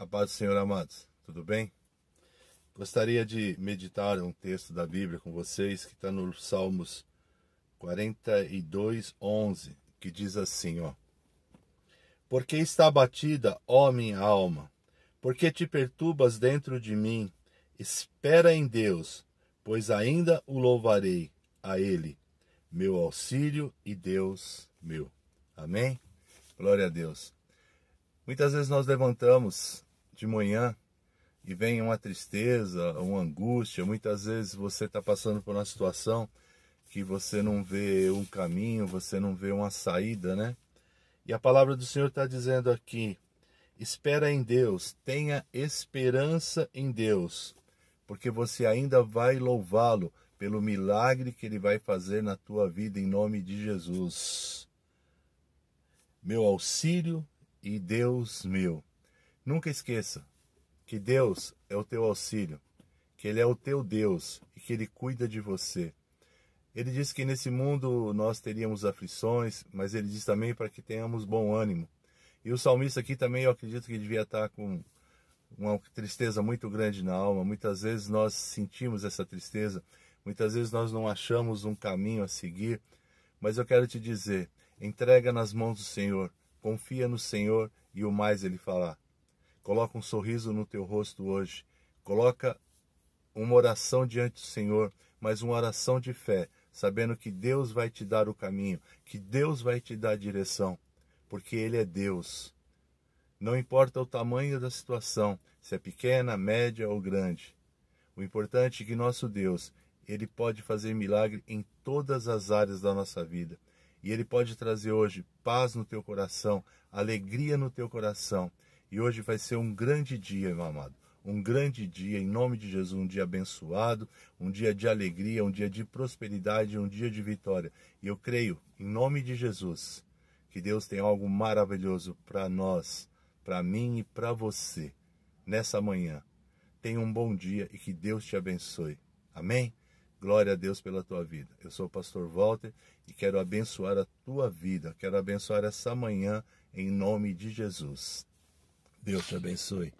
A paz do Senhor, amados. Tudo bem? Gostaria de meditar um texto da Bíblia com vocês que está no Salmos 42, 11, que diz assim, ó. Porque está abatida, ó minha alma, porque te perturbas dentro de mim, espera em Deus, pois ainda o louvarei a Ele, meu auxílio e Deus meu. Amém? Glória a Deus. Muitas vezes nós levantamos de manhã e vem uma tristeza, uma angústia. Muitas vezes você está passando por uma situação que você não vê um caminho, você não vê uma saída, né? E a palavra do Senhor está dizendo aqui: espera em Deus, tenha esperança em Deus, porque você ainda vai louvá-lo pelo milagre que ele vai fazer na tua vida, em nome de Jesus. Meu auxílio e Deus meu. Nunca esqueça que Deus é o teu auxílio, que Ele é o teu Deus e que Ele cuida de você. Ele diz que nesse mundo nós teríamos aflições, mas ele diz também para que tenhamos bom ânimo. E o salmista aqui também, eu acredito que devia estar com uma tristeza muito grande na alma. Muitas vezes nós sentimos essa tristeza, muitas vezes nós não achamos um caminho a seguir. Mas eu quero te dizer: entrega nas mãos do Senhor, confia no Senhor e o mais ele falar Coloca um sorriso no teu rosto hoje. Coloca uma oração diante do Senhor, mas uma oração de fé, sabendo que Deus vai te dar o caminho, que Deus vai te dar a direção, porque Ele é Deus. Não importa o tamanho da situação, se é pequena, média ou grande. O importante é que nosso Deus, Ele pode fazer milagre em todas as áreas da nossa vida. E Ele pode trazer hoje paz no teu coração, alegria no teu coração. E hoje vai ser um grande dia, meu amado. Um grande dia, em nome de Jesus, um dia abençoado, um dia de alegria, um dia de prosperidade, um dia de vitória. E eu creio, em nome de Jesus, que Deus tem algo maravilhoso para nós, para mim e para você nessa manhã. Tenha um bom dia e que Deus te abençoe. Amém? Glória a Deus pela tua vida. Eu sou o pastor Walter e quero abençoar a tua vida. Quero abençoar essa manhã em nome de Jesus. Deus te abençoe.